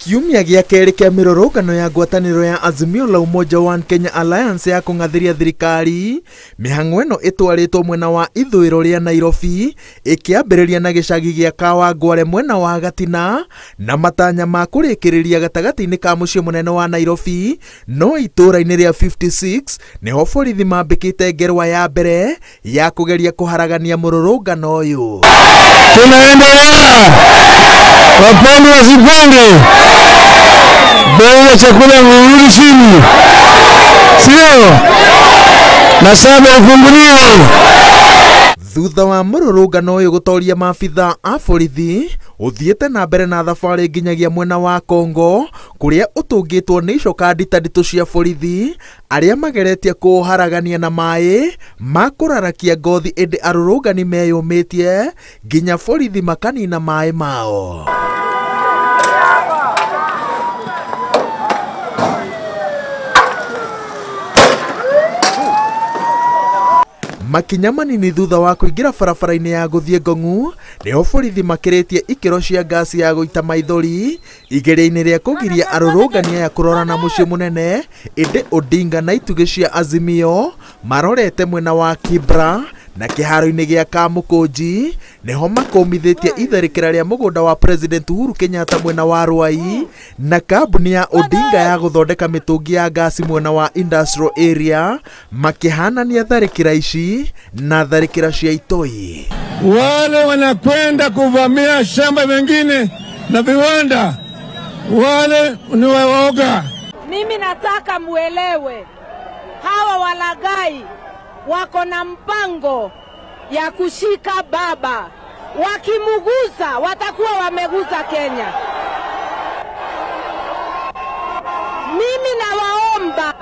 kiumia gĩa kerĩ kĩa mĩrũrũngano ya ngwatanĩro ya Azimio la Umoja One Kenya Alliance ya kũng'athĩria thirikari mĩhang'o ĩno ĩtwarĩtwo mwena wa ithũĩro rĩa Nairobi ĩkĩambĩrĩria na gĩcagi kawa ngware mwena wa Gatina na matanya ma ria gatagatĩ inä ka mũciĩ mũnene wa Nairobi no itũũra-inĩ rĩa 56 nĩho borithi mambĩkĩte ngerwa ya mbere ya kũgeria kũharagania mũrũrũngano ũyũ tunaendelea wapendwa wazipande bei ya chakula imerudi chini, sio? Na saba ifunguliwe. thutha wa mũrũrũngano ũyũ gutoria mafitha a borithi ũthiĩte na mbere na thabarĩ nginyagia mwena wa Kongo kuria utungitwo ni icoka ndita cia borithi arĩa mageretie kũũharagania na mai ma kũrarakia ngothi ĩndĩ arũrũngani meyũmĩtie nginya borithi makanina mai mao makinya manini thutha wa kũingĩra barabara-inĩ ya gũthiĩ ngong'u nĩho borithi makĩrĩtie ikĩro cia ngasi ya gũita maithori igeria-inĩ rĩa kũgiria arũrũngani aya kũrorana mũciĩ mũnene ĩndĩ odinga na itugĩ cia azimio marorete mwena wa kibra na kiharo ini gä kamukunji kamũkũnji nĩho makomithĩtie itharĩkĩra rĩa mũgũnda wa president uhuru kenyatta mwena wa rwai na kambuni ya odinga ya gũthondeka mĩtũngi ya ngasi mwena wa industrial area makĩhanania tharĩkĩra ici na tharĩkĩra cia itoi wale wanakwenda kuvamia shamba vingine na viwanda wale ni waoga mimi nataka muelewe hawa walagai wako na mpango ya kushika baba, wakimugusa watakuwa wamegusa Kenya. Mimi nawaomba,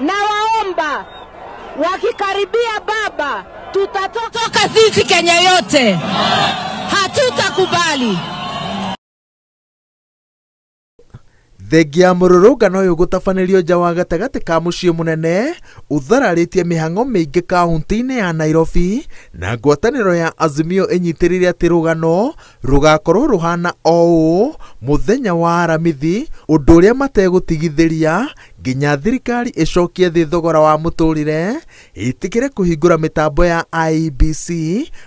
nawaomba wakikaribia baba, tutatoka sisi Kenya yote, hatutakubali. thengia mururungano uyu gutabanirio nja wa gatagati ka mucii munene uthararitie mihango miingi kaunti-ini ya nairobi na ngwataniro ya azimio inyitirire ati rugano rugakorwo ruhana o ũ muthenya wa aramithi undu uria mategutigithiria nginya thirikari icokie thi thogora wa muturire itikire kuhingura mitambo ya ibc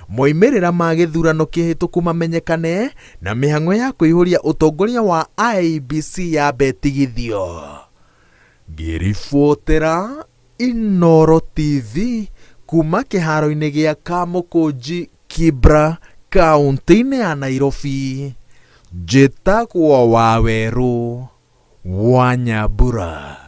moimirira ma githurano kihituku mamenyekane na mihango ya kuihuria utongoria wa ibc ya betigithio ngiribotera Inoro TV kuma kiharo-inĩ gĩa Kamukunji Kibra kaunti-inĩ ya Nairobi njĩtagwo wawerũ wa